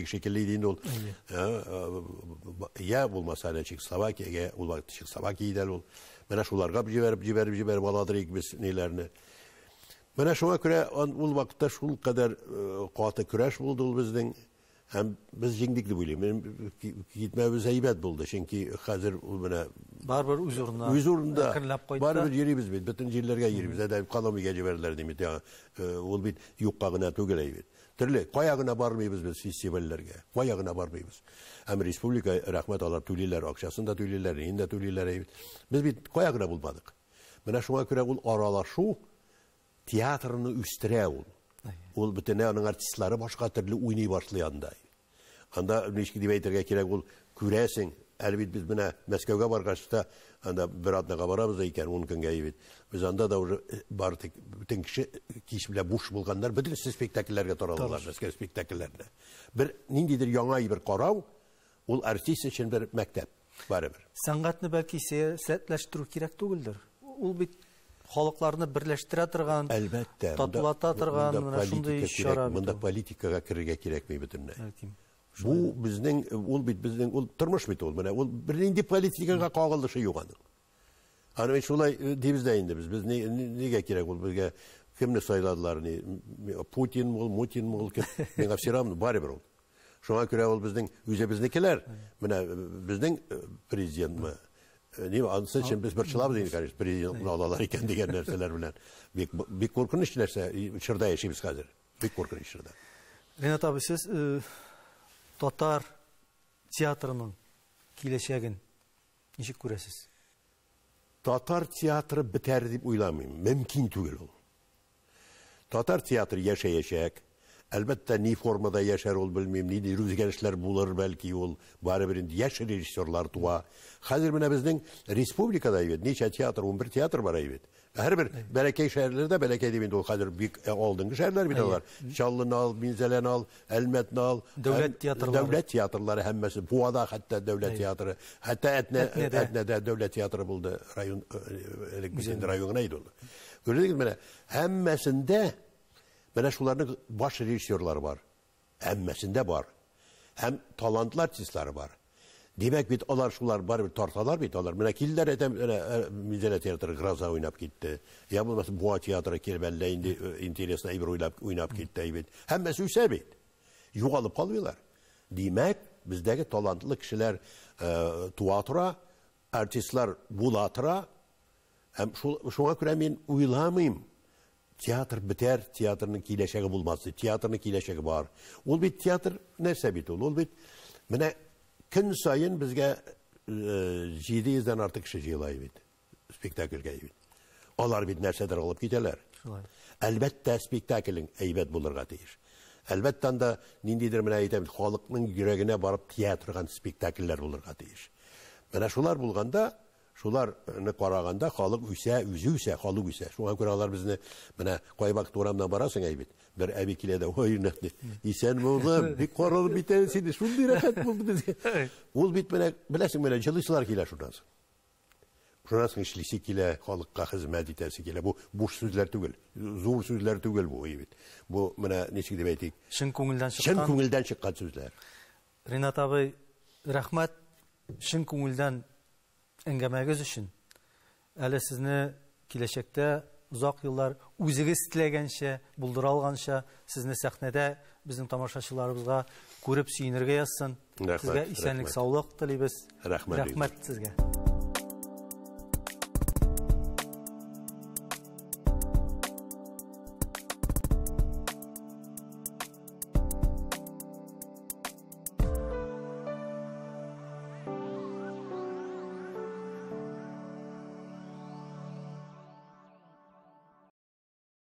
şekilli değil de ул E, e, ya bulmasa Менә шуңа күрә ул вакытта шул кадәр э, каты көрәш булды ул безнең һәм без җиңдек дип уйлыйм. Мен китмәбез әйбәт булды, чөнки хәзер ул менә
барбер үз урынына үз урынында Барбер
йөрибез бит, бөтен җирләргә йөрибез. Әдә экономиягә җибәрәләр димит. Э, ул бит юкка гына түгел әйбәт. Төрле кая гына бармыйбыз без фестивальләргә. Кая гына бармыйбыз. Һәм республика э, рәхмәт алар түлиләр, акчасын да түлиләр, инде түлиләр әйбәт. Без бит кая гына булмадык. Менә шуңа күрә ул аралашу театрыны үстерә ул. Ул бүтән аның артистлары башка төрле уйный башлаяндай. Анда ничек дип әйтергә кирәк ул күрәсең, бит без менә Мәскәүгә баргачта анда бер атнага барабыз икән, ун көнгә бит Без анда да уже э, бар тик бүтән кеше белән буш булганнар бөтен спектакльләргә таралдылар, Мәскәү спектакльләренә. Бер ниндидер яңа бер карау, ул артист өчен бер мәктәп барыбер.
Сәнгатьне бәлки сәләтләштерү кирәк түгелдер. Ул бит халықтарды берләштерә торган, әлбәттә, татулата торган менә шундый чара.
Монда политикага кирергә кирәкми бөтенләй. Бу біздің ол бит безнең ол тормыш бит ул. Менә ул бернинди политикага кагылышы юк аның. Аны мен шулай э, дибез дә инде без. Без нигә кирәк ул безгә сайладылар ни? Путин мул, Мутин мул кем? Миңа все равно барыбер ул. Шуңа ол біздің безнең үзебезнекеләр. біздің э, безнең э, президентмы, неме анысы чемпион деген короче президент алалар екен деген нәрселер білән бек қорқыныш нәрсе шырда яшейбіз қазір бек қорқыныш шырда
ринат абый сіз татар театрының келешегін ничек көресіз
татар театры бітер деп ойламаймын мүмкін түгел ол татар театры яшәячәк Әлбәттә, ни формада яшәр ул белмим, ни үзгәрешләр булыр бәлки ул. Барыбер инде яшь режиссерлар туа. Хәзер менә безнең республикада бит ничә театр, 11 театр бар бит. Һәрбер бәләкәй шәһәрләрдә бәләкәй дип инде ул хәзер бик алдынгы шәһәрләр бит алар. Чаллыны ал, Минзәләне ал, Әлмәтне ал. Дәүләт театрлары. Дәүләт театрлары һәммәсе. Буада хәтта дәүләт театры, хәтта Әтнәдә дәүләт театры булды. Район элек безнең районына иде ул. Күрдегез менә һәммәсендә Менә шуларның баш режиссерлары бар. Әммәсендә бар. Һәм талантлар артистлары бар. Демәк бит алар шулар бар бит тарталар бит алар. Менә килләр әдәм Мизелә театры уйнап китте. Я булмас Буа театры килеп әллә уйнап китте бит. Һәммәсе үсә бит. Югалып калмыйлар. Демәк бездәге талантлы туа тора, артистлар була тора. Һәм театр biter, театрның келешегі болмасы, театрның келешегі бар ол бит театр нәрсе bit ол бит міне күн сайын бізге жеті жүзден артық кіші жиылай бит спектакльге бит олар бит нәрседер алып кетелер әлбәттә спектаклің әйбәт болырға тиіш әлбәттә анда ниндейдер мен айтамын халықтың жүрегіне барып театрған спектакльдер болырға тиіш міне шулар болғанда шуларны э, караганда халык үсә, үзе үсә, халык үсә. Шуңа күрә алар безне менә кайбак турамдан барасың әйбит. Бер әби килә дә, "Ой, нәхне, исән булдым, [laughs] бик каралып битән сине, шундый рәхәт булды безгә." [laughs] Ул бит менә беләсең менә җылыслар килә шуннан соң. Шуннан эшлисе килә, халыкка хезмәт итәсе килә. Бу буш сүзләр түгел, зур сүзләр түгел бу әйбит. Бу менә ничек дип әйтик?
Чын күңелдән чыккан. Чын күңелдән
чыккан сүзләр.
Ринат абый, рәхмәт. Чын күңелдән әңгімеңіз үшін әлі сізні келешекте ұзақ жылдар өзіңіз тілегенше бұлдыра алғанша сізні сахнеде біздің тамашашыларымызға көріп сүйінерге язсын сізге исәнлік саулық тілейміз рахмет сізге